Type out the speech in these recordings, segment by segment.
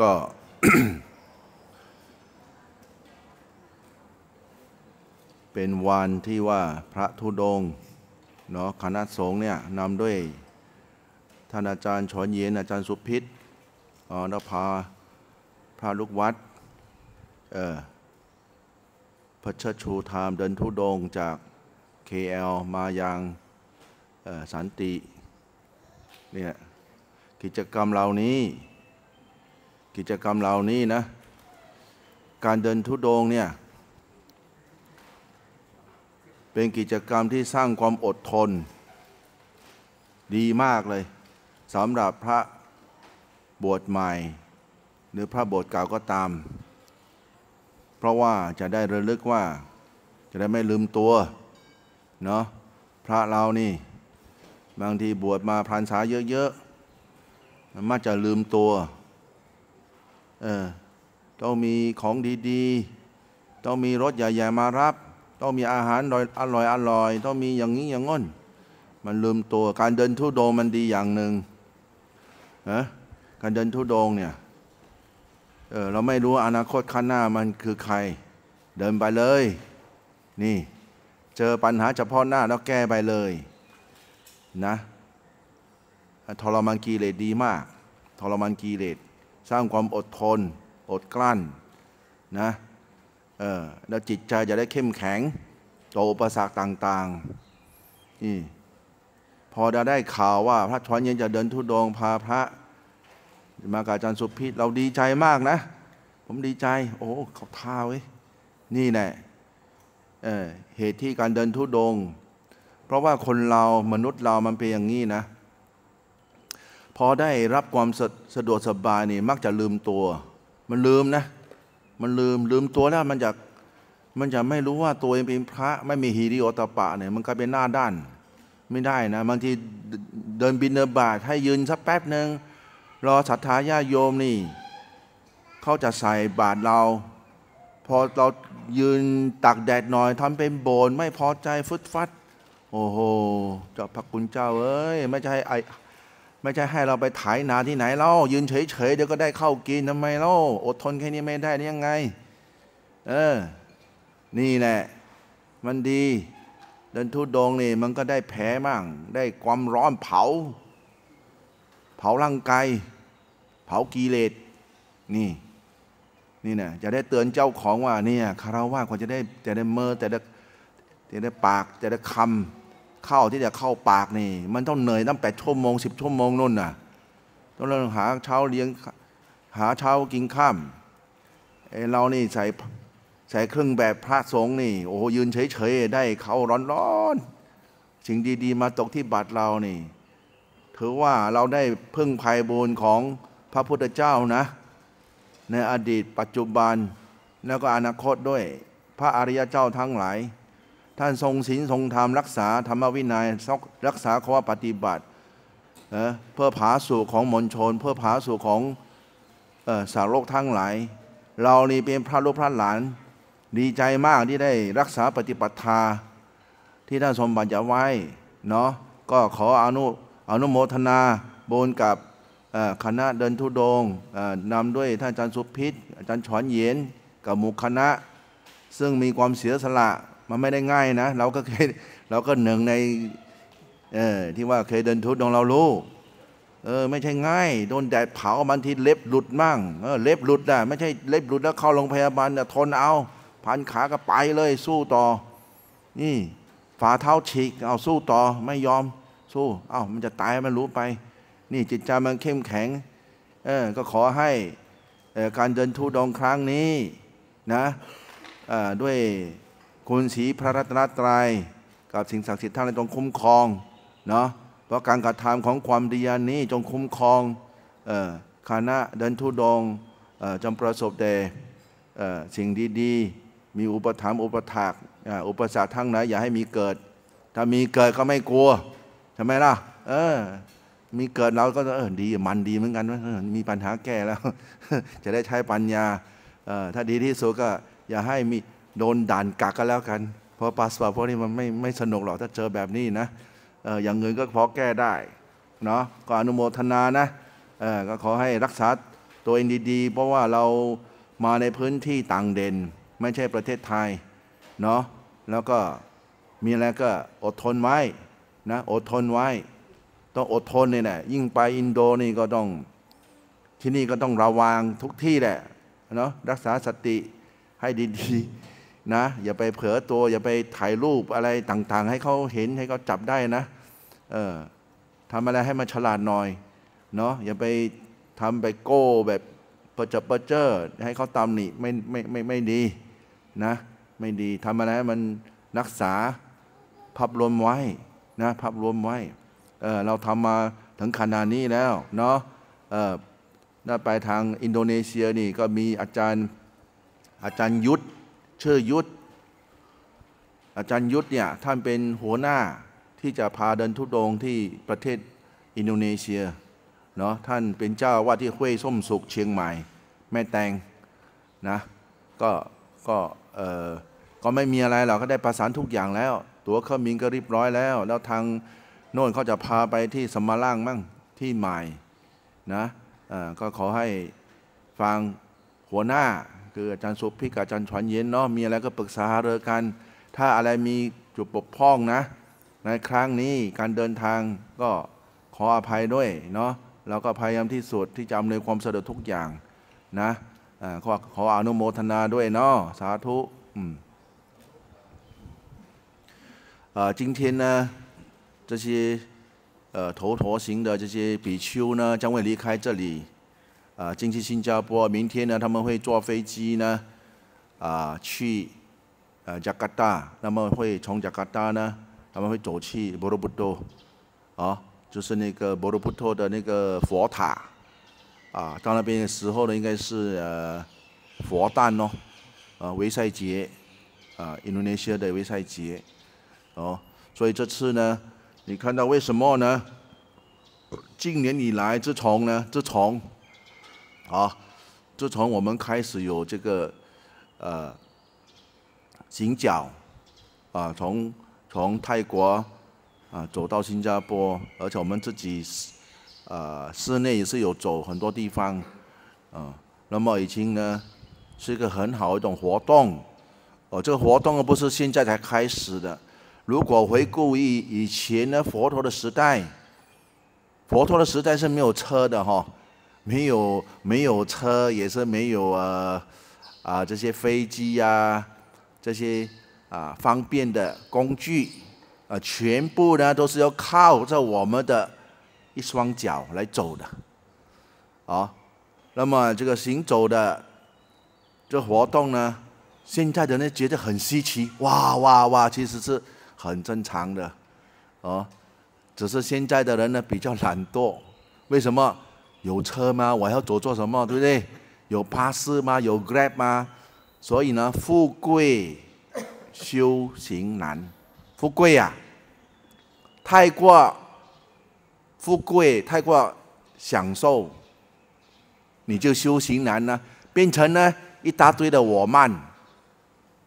ก็เป็นวันที่ว่าพระธุดงเนาะคณะสงฆ์เนี่ยนำด้วยท่านอาจารย์ชอนเย็น อาจารย์สุพิษอนพาพระลูกวัดเออพระเชชูธามเดินธุดงจาก KL มายังสันติเนี่ยกิจกรรมเหล่านี้กิจกรรมเหล่านี้นะการเดินทุดงเนี่ยเป็นกิจกรรมที่สร้างความอดทน ดีมากเลยสำหรับพระบวชใหม่ หรือพระบวชเก่าก็ตาม เพราะว่าจะได้ระลึกว่า จะได้ไม่ลืมตัวเนาะพระเรานี่บางทีบวชมาพรรษาเยอะๆมันมักจะลืมตัวเออต้องมีของดีๆ ต้องมีรถใหญ่ๆมารับ ต้องมีอาหารอร่อยอร่อยต้องมีอย่างนี้อย่างงอนมันลืมตัวการเดินทุดงมันดีอย่างหนึ่งนะการเดินทุดงเนี่ยเออเราไม่รู้อนาคตข้างหน้ามันคือใคร เดินไปเลย นี่ เจอปัญหาเฉพาะหน้าแล้วแก้ไปเลยนะทรมานกิเลสดีมากทรมานกิเลสสร้างความอดทน อดกลั้นนะแล้วจิตใจจะได้เข้มแข็งต่ออุปสรรคต่างๆ นี่ พอได้ได้ข่าวว่า พระชอนเย็นจะเดินทุดงพาพระมากับอาจารย์สุพิธเราดีใจมากนะ ผมดีใจ โอ้ เขาท้าเว้ยนี่แหละเเหตุที่การเดินทุดง เพราะว่าคนเรา มนุษย์เรามันเป็นอย่างนี้นะพอได้รับความสสะดวกสบายนี่มักจะลืมตัว มันลืมนะมันลืมลืมตัวแล้วมันจะมันจะไม่รู้ว่าตัวเองเป็นพระ ไม่มีฮีริโอตปะเนี่ยมันกลายเป็นหน้าด้าน ไม่ได้นะ บางทีเดินบินเดนบาทให้ยืนสักแป๊บหนึ่งรอศรัทธาญาโยมนี่ เขาจะใส่บาทเรา พอเรายืนตักแดดหน่อยทำเป็นโบน ไม่พอใจฟุดฟัดโอ้โหเจ้าพระคุณเจ้าเอ้ยไม่ใช่ไอไม่ใช่ให้เราไปถ่ายนาที่ไหนเล่ายืนเฉยๆเดี๋ยวก็ได้เข้ากินทำไมเล่าอดทนแค่นี้ไม่ได้ยังไงเออ นี่แหละ มันดี เดินทุดงนี่มันก็ได้แผลมั่งได้ความร้อนเผา เผาร่างกายเผากิเลสนี่นี่นะจะได้เตือนเจ้าของว่าเนี่ยคาราวาควรจะได้จะได้เมอแต่ได้แต่ได้ปากแต่ได้คำข้าวที่จะเข้าปากนี่ มันต้องเหนื่อยตั้งแปดชั่วโมงสิบชั่วโมงนู่นน่ะต้องเริ่มหาเช้าเลี้ยงหาเช้ากินข้ามไอเรานี่ใส่ใส่เครื่องแบบพระสงฆ์นี่โอ้ยืนเฉยๆ ได้เขาร้อนๆ สิ่งดีๆมาตกที่บาทเรานี่ ถือว่าเราได้พึ่งภัยบุญของพระพุทธเจ้านะ ในอดีตปัจจุบันแล้วก็อนาคตด้วยพระอริยเจ้าทั้งหลายท่านทรงศีลทรงธรรมรักษาธรรมวินยัยรักษาข้อปฏิบัติเพื่อผาสู่ของมนชน เพื่อผาสู่ของสาวโลกทั้งหลายเรานี่เป็นพระลูกพระหลานดีใจมากที่ได้รักษาปฏิปทาที่ท่านสมบัติจะไว้เนาะก็ขออนุอนุโมทนาบนกับคณะเดินทุดงนำด้วยท่านอาจารย์สุพิษอาจารย์ฉอนเย็นกับหมู่คณะซึ่งมีความเสียสละมันไม่ได้ง่ายนะ เราก็เคยเราก็หนึ่งในเออที่ว่าเคยเดินทุดของเรารู้เออไม่ใช่ง่าย โดนแดดเผาบางทีเล็บหลุดมั่งเออเล็บหลุดอ่ะไม่ใช่เล็บหลุดแล้วเข้าโรงพยาบาลทนเอาพันขาก็ไปเลย สู้ต่อ นี่ฝ่าเท้าฉีกเอาสู้ต่อ ไม่ยอม สู้เอา้ามันจะตายมันรู้ไป นี่จิตใจมันเข้มแข็ง เออก็ขอให้การเดินทุดงครั้งนี้นะด้วยคุณศรีพระรัตนตรัยกับสิ่งศักดิ์สิทธิ์ทั้งหลายจงคุ้มครองเนาะเพราะการกระทำของความดีนี้ จงคุ้มครองคณะเดินทุดงจำประสบแต่สิ่งดีๆ มีอุปถัมภ์อุปถากอุปสรรคทั้งหลายอย่าให้มีเกิด ถ้ามีเกิดก็ไม่กลัวใช่ไหมล่ะเออมีเกิดเราก็เออดีมันดีเหมือนกันมีปัญหาแก้แล้ว จะได้ใช้ปัญญา ถ้าดีที่สุดก็อย่าให้มีโดนด่านกักก็แล้วกัน เพราะปาสปาพวกนี้มันไม่ไม่สนุกหรอกถ้าเจอแบบนี้นะอย่างเงินก็พอแก้ได้เนาะก็อนุโมทนานะก็ขอให้รักษาตัวเองดี ๆ เพราะว่าเรามาในพื้นที่ต่างเด่นไม่ใช่ประเทศไทยเนาะแล้วก็มีอะไรก็อดทนไว้นะอดทนไว้ ต้องอดทนเนี่ยแหละยิ่งไปอินโดนี่ก็ต้องที่นี่ก็ต้องระวังทุกที่แหละเนาะรักษาสติให้ดีๆนะอย่าไปเผลอตัว อย่าไปถ่ายรูปอะไรต่างๆ ให้เขาเห็นให้เขาจับได้นะเออทำอะไรให้มันฉลาดหน่อยเนาะอย่าไปทำไปโก้แบบประจบประเจอให้เขาตำหนิไม่ไม่ไม่ไม่ดีนะไม่ดีทำอะไรให้มันรักษาพับรวมไว้นะพับรวมไว้เออเราทำมาถึงขนาดนี้แล้วเนาะเออไปทางอินโดนีเซียนี่ก็มีอาจารย์อาจารย์ยุทธชื่อยุทธ อาจารย์ยุทธเนี่ยท่านเป็นหัวหน้าที่จะพาเดินทุดงที่ประเทศอินโดนีเซียเนาะท่านเป็นเจ้าว่าที่ห้วยส้มสุกเชียงใหม่ แม่แตงนะก็ก็เออก็ไม่มีอะไรหรอก็ได้ประสานทุกอย่าง แล้ว ตั๋วเครื่องบินก็เรียบร้อยแล้ว แล้วทางโน่นเขาจะพาไปที่สมาร่างมั่งที่ใหม่นะก็ขอให้ฟังหัวหน้าคืออาจารย์สุพิกับอาจารย์ฉวนเย็นเนาะมีอะไรก็ปรึกษาหารือกัน ถ้าอะไรมีจุดบกพร่องนะ ในครั้งนี้การเดินทางก็ขออภัยด้วยเนาะเราก็พยายามที่สุดที่จะอำนวยความสะดวกทุกอย่างนะขอขออนุโมทนาด้วยเนาะสาธุ呃，今天呢，这些呃头陀行的这些比丘呢，将会离开这里。啊，进去新加坡，明天呢他们会坐飞机呢，啊，去呃加加达，那么会从加加达呢，他们会走去博罗布多，啊，就是那个博罗布多的那个佛塔，啊，到那边的时候呢，应该是呃佛诞哦，呃维赛节，啊，印度尼西亚的维赛节，哦，所以这次呢，你看到为什么呢？今年以来，自从呢，自从啊，自从我们开始有这个，呃，行脚，啊，从从泰国啊走到新加坡，而且我们自己，呃，室内也是有走很多地方，啊，那么已经呢是一个很好一种活动，哦，这个活动不是现在才开始的，如果回顾一以前呢，佛陀的时代，佛陀的时代是没有车的哈。没有没有车，也是没有呃啊这些飞机呀，这些啊方便的工具，呃，全部呢都是要靠着我们的一双脚来走的，啊，那么这个行走的这活动呢，现在的人觉得很稀奇，哇哇哇，其实是很正常的，哦，只是现在的人呢比较懒惰，为什么？有车吗？我要走做什么，对不对？有巴士吗？有 Grab 吗？所以呢，富贵修行难。富贵呀，太过富贵，太过享受，你就修行难了，变成呢一大堆的我慢。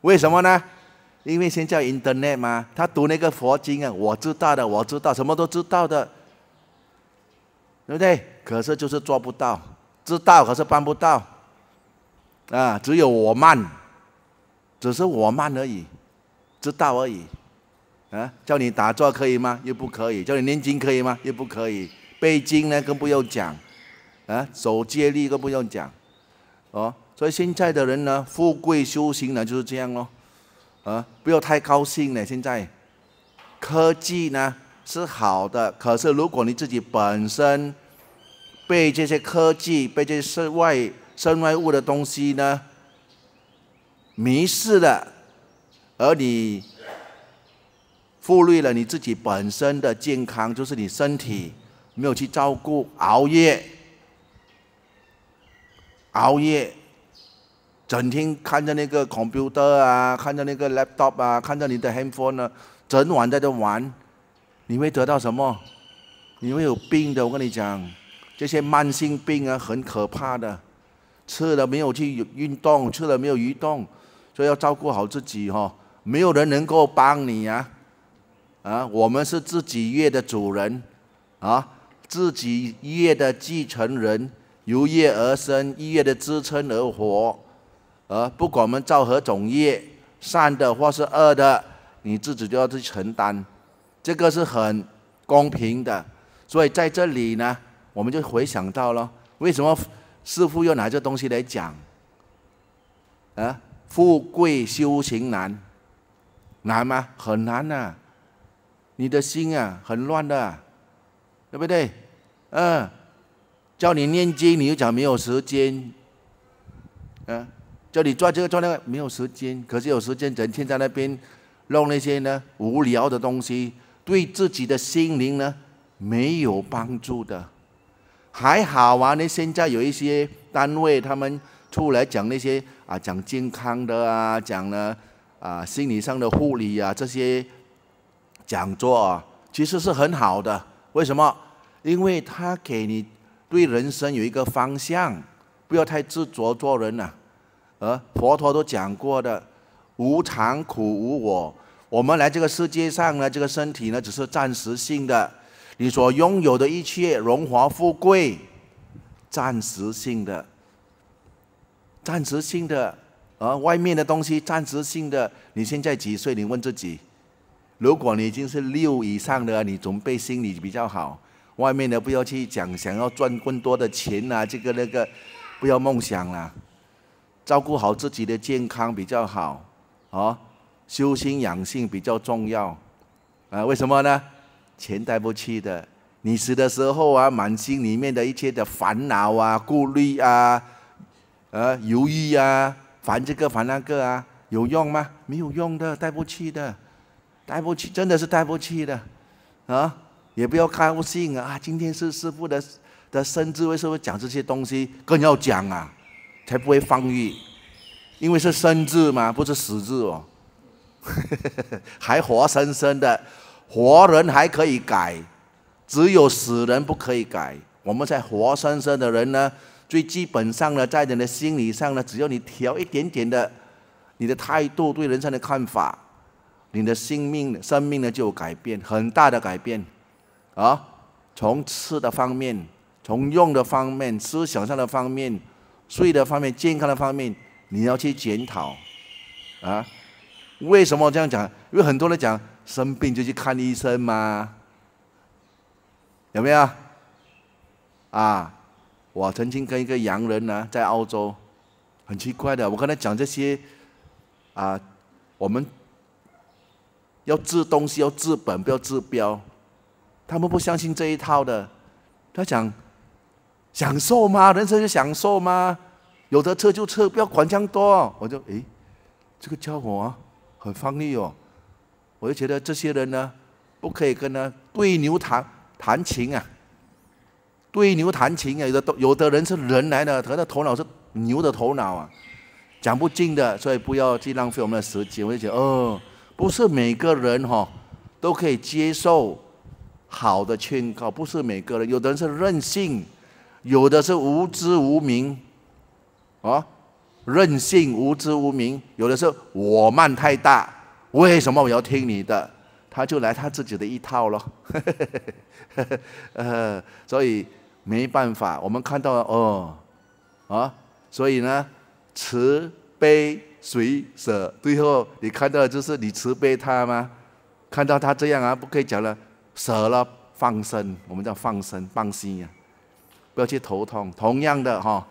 为什么呢？因为先叫 Internet 嘛，他读那个佛经啊，我知道的，我知道，什么都知道的。对不对？可是就是做不到，知道可是办不到，啊，只有我慢，只是我慢而已，知道而已，啊，叫你打坐可以吗？又不可以，叫你念经可以吗？又不可以，背经呢更不用讲，啊，守接力更不用讲，哦，所以现在的人呢，富贵修行呢就是这样咯。啊，不要太高兴呢，现在，科技呢。是好的，可是如果你自己本身被这些科技、被这些身外身外物的东西呢迷失了，而你忽略了你自己本身的健康，就是你身体没有去照顾，熬夜、熬夜，整天看着那个 computer 啊，看着那个 laptop 啊，看着你的 handphone 啊，整晚在这玩。你会得到什么？你会有病的。我跟你讲，这些慢性病啊，很可怕的。吃了没有去运动，吃了没有移动，所以要照顾好自己哈。没有人能够帮你啊！啊，我们是自己业的主人，啊，自己业的继承人，由业而生，业的支撑而活。啊，不管我们造何种业，善的或是恶的，你自己就要去承担。这个是很公平的，所以在这里呢，我们就回想到了为什么师傅又拿这东西来讲？啊，富贵修行难，难吗？很难呐！你的心啊，很乱的，对不对？嗯，叫你念经，你又讲没有时间；嗯，叫你做这个做那个，没有时间。可是有时间，整天在那边弄那些呢无聊的东西。对自己的心灵呢，没有帮助的，还好啊。那现在有一些单位，他们出来讲那些啊，讲健康的啊，讲了啊，心理上的护理啊，这些讲座，啊，其实是很好的。为什么？因为他给你对人生有一个方向，不要太执着做人了。呃，佛陀都讲过的，无常、苦、无我。我们来这个世界上呢，这个身体呢只是暂时性的，你所拥有的一切荣华富贵，暂时性的，暂时性的，啊，外面的东西暂时性的。你现在几岁？你问自己。如果你已经是六以上的，你准备心理比较好，外面的不要去讲，想要赚更多的钱啊，这个那个，不要梦想了，照顾好自己的健康比较好，啊。修心养性比较重要，啊，为什么呢？钱带不去的，你死的时候啊，满心里面的一切的烦恼啊、顾虑啊、呃、犹豫啊、烦这个烦那个啊，有用吗？没有用的，带不去的，带不去，真的是带不去的，啊，也不要高兴啊，今天是师傅的的生日，为什么讲这些东西更要讲啊，才不会放逸，因为是生字嘛，不是死字哦。还活生生的，活人还可以改，只有死人不可以改。我们在活生生的人呢，最基本上呢，在人的心理上呢，只要你调一点点的，你的态度对人生的看法，你的性命生命呢就有改变，很大的改变啊。从吃的方面，从用的方面，思想上的方面，睡的方面，健康的方面，你要去检讨啊。为什么这样讲？因为很多人讲生病就去看医生嘛，有没有？啊，我曾经跟一个洋人呢，在澳洲，很奇怪的，我跟他讲这些，啊，我们要治东西要治本，不要治标。他们不相信这一套的，他讲享受吗？人生就享受吗？有的吃就吃，不要管这么多。我就诶，这个家伙。很锋利哦，我就觉得这些人呢，不可以跟他对牛弹弹琴啊，对牛弹琴啊。有的有的人是人来的，他的头脑是牛的头脑啊，讲不尽的，所以不要去浪费我们的时间。我就觉得，哦，不是每个人哈都可以接受好的劝告，不是每个人，有的人是任性，有的是无知无明，啊。任性无知无明，有的时候我慢太大，为什么我要听你的？他就来他自己的一套咯。呃，所以没办法，我们看到哦，啊，所以呢，慈悲随舍，最后你看到就是你慈悲他吗？看到他这样啊，不可以讲了，舍了放生，我们叫放生放心呀，不要去头痛。同样的哈。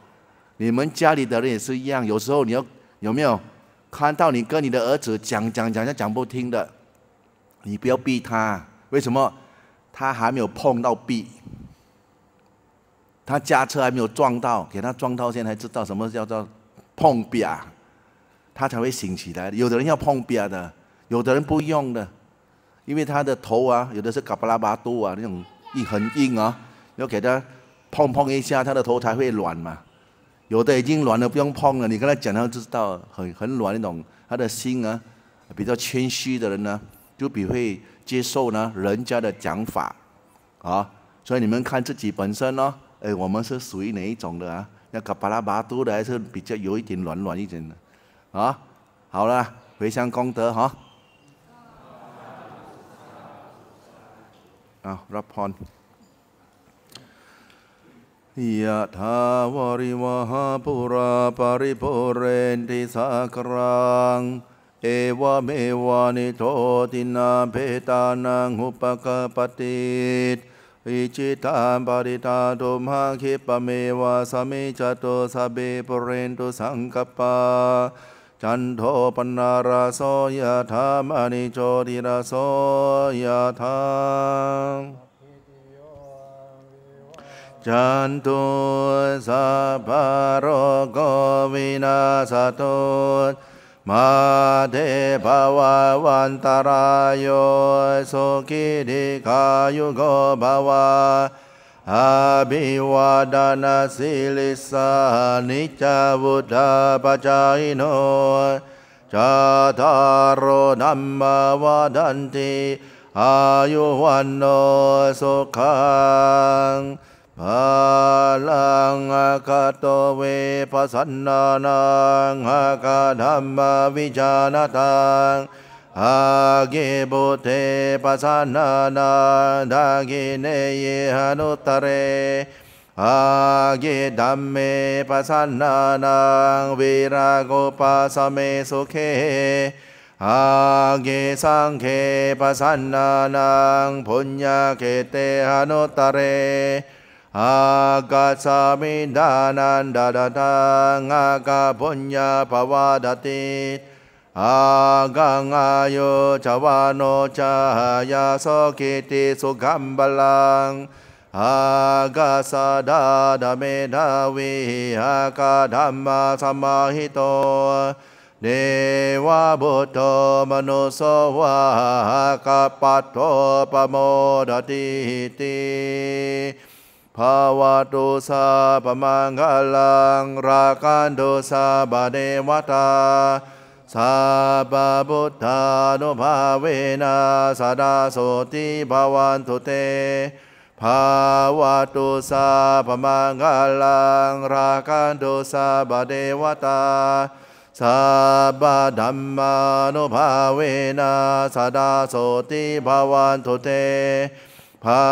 你们家里的人也是一样，有时候你要有没有看到你跟你的儿子讲讲讲，讲不听的，你不要逼他。为什么？他还没有碰到壁，他驾车还没有撞到，给他撞到，现在知道什么叫做碰壁啊？他才会醒起来。有的人要碰壁的，有的人不用的，因为他的头啊，有的是嘎巴拉巴肚啊那种，一很硬啊，要给他碰碰一下，他的头才会软嘛。有的已经软了，不用碰了。你跟他讲他就知道，很很软那种。他的心呢，比较谦虚的人呢，就比会接受呢人家的讲法啊。所以你们看自己本身呢，哎，我们是属于哪一种的啊？那卡巴拉巴多的还是比较有一点软软一点的，啊，好了，回向功德哈。啊，rap，rap 拉 n ยะถาวริวหาปุราปริปุเรนติสักรังเอวเมวานิโทตินาเพตานังหุปกปติตอิจิตาปปริตาตุมหาคิปเมวาสมิจโตสเบปุเรนตุสังกปาจันโทปนาราโสยะธามนิโจติราโสยะธาจันตุสัพพโรโกวินาสตุมาเทภาววันตรายโยสุขิธิกายุโกภาวะอาบิวาดานาสิลิสานิจาวุฒาปจายโนจาทารโนัมมาวดันติอายุวันโนสุขังอาลังกัตโตเวปัสันนานังคาธรรมวิจานตังอาเกบุเทปัสันนานังดากิเนยหนุตเรอาเกดัมเมปัสันนานังวิรากุปัสเมสุเขอาเกสังเขปัสันนานังพุญญาเกเตหนุตเรอากาสามิดานันดาดาตังอากาปุญญาภวาดติอากังอายุชวาโนชายาโสกิติสุขัมบาลังอากาสดาดาเมดาวีอากาธรรมะสมาหิโตเนวะบุตโตมนุสวาอากัปัตโตปโมดติติภาวะตุสาปมังกลังรากันโดสาบาเดวตาสาบาบุตานุภาเวนาสดาโสติภาวันทุเตภาวะตุสาปมังกลังรากันโดสาบาเดวตาสาบาดัมมานุภาเวนาสดาโสติภาวันทุเตภา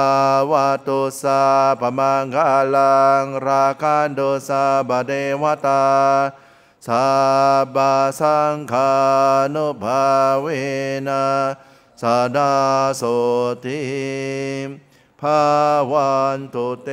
วะตุสาปมังคลังราคันโดสาบเดวตาสาบาสังคานุภาเวนะสาดาโสติภาวันตุเต